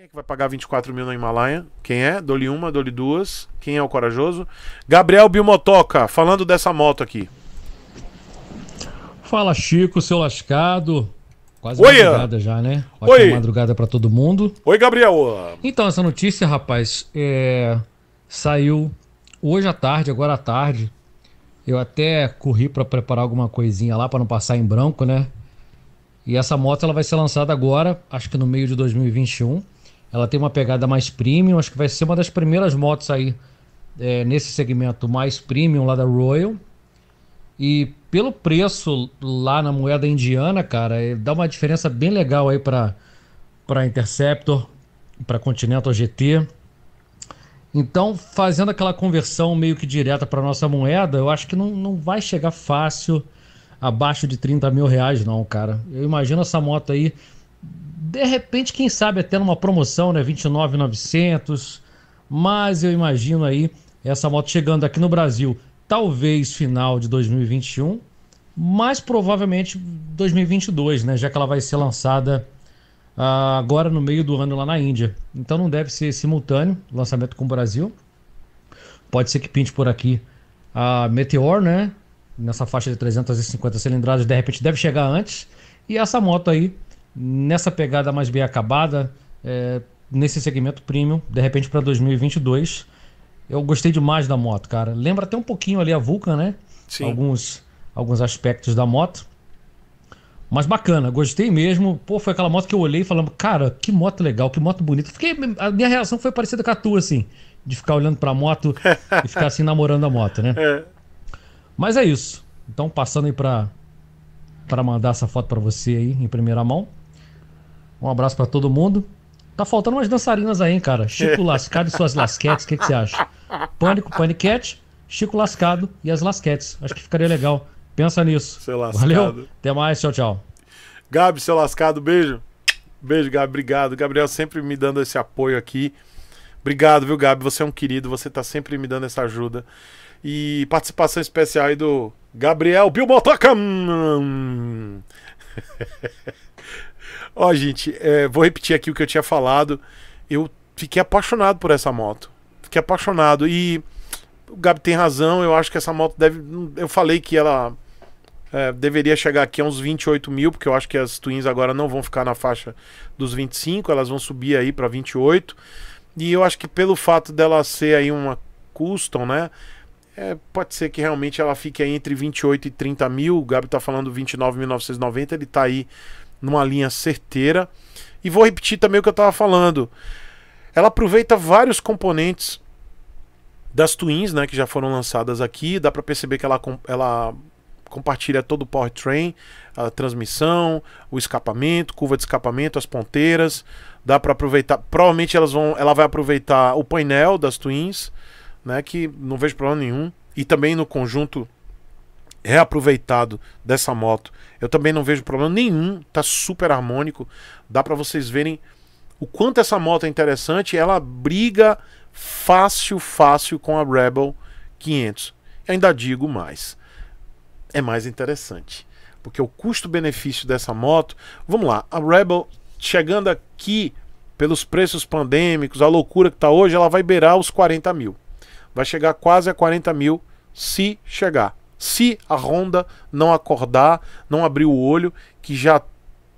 Quem é que vai pagar 24 mil na Himalaia? Quem é? Dole uma, dole duas. Quem é o corajoso? Gabriel Bilmotoca, falando dessa moto aqui. Fala, Chico, seu lascado. Quase Oi, madrugada já, né? Oi. madrugada para todo mundo. Oi, Gabriel. Então, essa notícia, rapaz, é... saiu hoje à tarde, agora à tarde. Eu até corri para preparar alguma coisinha lá para não passar em branco, né? E essa moto ela vai ser lançada agora, acho que no meio de 2021. Ela tem uma pegada mais premium, acho que vai ser uma das primeiras motos aí é, nesse segmento mais premium lá da Royal. E pelo preço lá na moeda indiana, cara, é, dá uma diferença bem legal aí para para Interceptor, para Continental GT. Então, fazendo aquela conversão meio que direta para nossa moeda, eu acho que não, não vai chegar fácil abaixo de 30 mil reais, não, cara. Eu imagino essa moto aí de repente, quem sabe até numa promoção, né? 29,900. Mas eu imagino aí essa moto chegando aqui no Brasil, talvez final de 2021, mas provavelmente 2022, né? Já que ela vai ser lançada ah, agora no meio do ano lá na Índia. Então não deve ser simultâneo lançamento com o Brasil. Pode ser que pinte por aqui a Meteor, né? Nessa faixa de 350 cilindradas, de repente deve chegar antes. E essa moto aí nessa pegada mais bem acabada, é, nesse segmento premium, de repente para 2022. Eu gostei demais da moto, cara. Lembra até um pouquinho ali a Vulcan, né? Sim. Alguns, alguns aspectos da moto. Mas bacana, gostei mesmo. Pô, foi aquela moto que eu olhei falando, cara, que moto legal, que moto bonita. Fiquei, a minha reação foi parecida com a tua, assim, de ficar olhando para a moto e ficar assim namorando a moto, né? É. Mas é isso. Então, passando aí para mandar essa foto para você aí, em primeira mão. Um abraço para todo mundo. Tá faltando umas dançarinas aí, hein, cara? Chico Lascado e suas lasquetes, o que, que você acha? Pânico, Paniquete, Chico Lascado e as lasquetes. Acho que ficaria legal. Pensa nisso. Seu lascado. Valeu, até mais, tchau, tchau. Gabi, seu lascado, beijo. Beijo, Gabi, obrigado. Gabriel sempre me dando esse apoio aqui. Obrigado, viu, Gabi? Você é um querido, você tá sempre me dando essa ajuda. E participação especial aí do Gabriel Bilbotocam. Ó, gente, é, vou repetir aqui o que eu tinha falado. Eu fiquei apaixonado por essa moto. Fiquei apaixonado. E o Gabi tem razão, eu acho que essa moto deve. Eu falei que ela é, deveria chegar aqui a uns 28 mil, porque eu acho que as Twins agora não vão ficar na faixa dos 25, elas vão subir aí para 28. E eu acho que pelo fato dela ser aí uma custom, né? É, pode ser que realmente ela fique aí entre 28 e 30 mil. O Gabi tá falando 29.990, ele tá aí numa linha certeira. E vou repetir também o que eu estava falando. Ela aproveita vários componentes das twins, né, que já foram lançadas aqui. Dá para perceber que ela, ela compartilha todo o powertrain, a transmissão, o escapamento, curva de escapamento, as ponteiras. Dá para aproveitar. Provavelmente elas vão, ela vai aproveitar o painel das twins, né, que não vejo problema nenhum. E também no conjunto reaproveitado dessa moto. Eu também não vejo problema nenhum, tá super harmônico. Dá para vocês verem o quanto essa moto é interessante. Ela briga fácil, fácil com a Rebel 500. Eu ainda digo mais. É mais interessante, porque o custo-benefício dessa moto, vamos lá, a Rebel chegando aqui pelos preços pandêmicos, a loucura que tá hoje, ela vai beirar os 40 mil. Vai chegar quase a 40 mil se chegar se a Honda não acordar, não abrir o olho, que já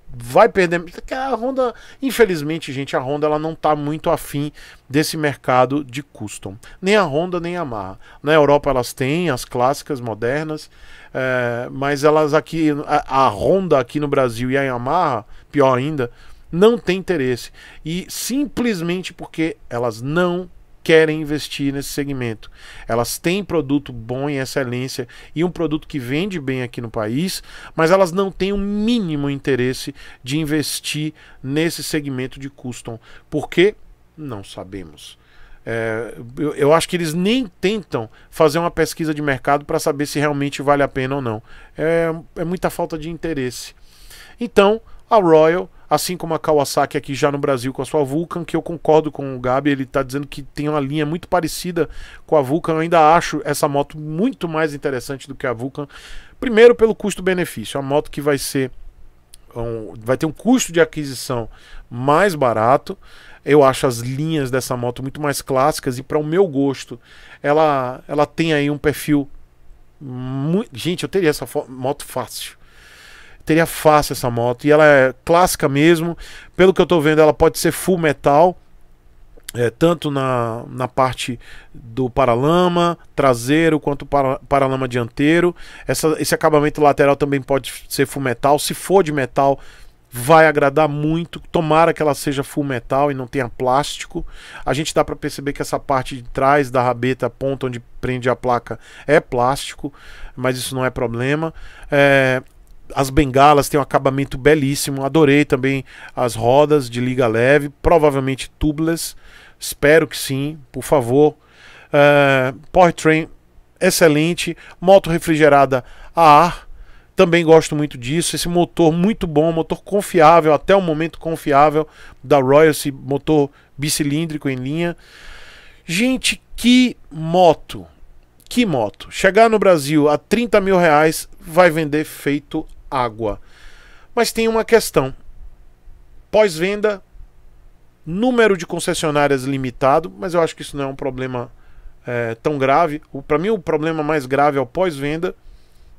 vai perder. A Honda, infelizmente, gente, a Honda ela não está muito afim desse mercado de custom. Nem a Honda, nem a Yamaha. Na Europa elas têm as clássicas modernas, é, mas elas aqui, a, a Honda aqui no Brasil e a Yamaha, pior ainda, não tem interesse. E simplesmente porque elas não querem investir nesse segmento. Elas têm produto bom em excelência e um produto que vende bem aqui no país, mas elas não têm o um mínimo interesse de investir nesse segmento de custom. Por quê? Não sabemos. É, eu, eu, acho que eles nem tentam fazer uma pesquisa de mercado para saber se realmente vale a pena ou não. É, é muita falta de interesse. Então, a Royal assim como a Kawasaki aqui já no Brasil com a sua Vulcan, que eu concordo com o Gabi, ele está dizendo que tem uma linha muito parecida com a Vulcan. Eu ainda acho essa moto muito mais interessante do que a Vulcan. Primeiro pelo custo-benefício, a moto que vai ser um, vai ter um custo de aquisição mais barato. Eu acho as linhas dessa moto muito mais clássicas e para o meu gosto, ela ela tem aí um perfil muito... gente, eu teria essa moto fácil teria fácil essa moto. E ela é clássica mesmo. Pelo que eu estou vendo, ela pode ser full metal. É, tanto na, na parte do paralama traseiro quanto para, paralama dianteiro. Essa, esse acabamento lateral também pode ser full metal. Se for de metal, vai agradar muito. Tomara que ela seja full metal e não tenha plástico. A gente dá para perceber que essa parte de trás da rabeta, a ponta onde prende a placa, é plástico, mas isso não é problema. É, as bengalas têm um acabamento belíssimo. Adorei também as rodas de liga leve, provavelmente tubeless. Espero que sim, por favor. Uh, powertrain excelente, moto refrigerada a ar. Também gosto muito disso. Esse motor muito bom, motor confiável, até o momento confiável da Royal, esse motor bicilíndrico em linha. Gente, que moto! Que moto! Chegar no Brasil a 30 mil reais vai vender feito água. Mas tem uma questão. Pós-venda, número de concessionárias limitado, mas eu acho que isso não é um problema é, tão grave. Para mim, o problema mais grave é o pós-venda,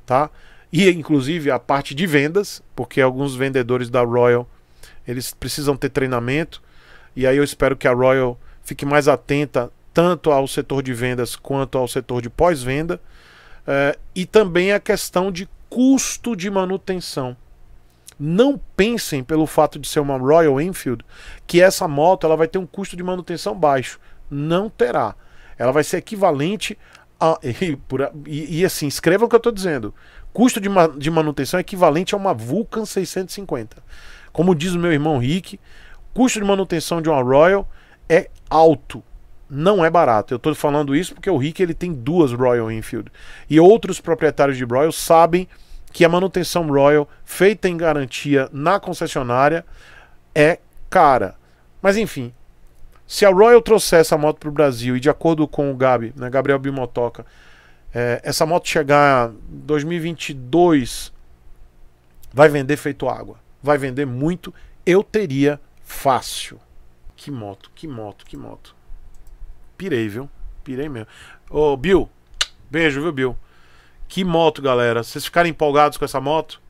tá? E inclusive a parte de vendas, porque alguns vendedores da Royal eles precisam ter treinamento. E aí eu espero que a Royal fique mais atenta tanto ao setor de vendas quanto ao setor de pós-venda. É, e também a questão de custo de manutenção. Não pensem pelo fato de ser uma Royal Enfield que essa moto ela vai ter um custo de manutenção baixo. Não terá. Ela vai ser equivalente a. E, por, e, e assim, escrevam o que eu estou dizendo. Custo de, de manutenção é equivalente a uma Vulcan 650. Como diz o meu irmão Rick, custo de manutenção de uma Royal é alto não é barato. Eu estou falando isso porque o Rick ele tem duas Royal Enfield e outros proprietários de Royal sabem que a manutenção Royal, feita em garantia na concessionária, é cara. Mas enfim, se a Royal trouxer essa moto para o Brasil e de acordo com o Gabi, né, Gabriel Bimotoca, é, essa moto chegar em 2022, vai vender feito água. Vai vender muito. Eu teria fácil. Que moto, que moto, que moto. Pirei, viu? Pirei mesmo. Ô, Bill. Beijo, viu, Bill? Que moto, galera. Vocês ficaram empolgados com essa moto?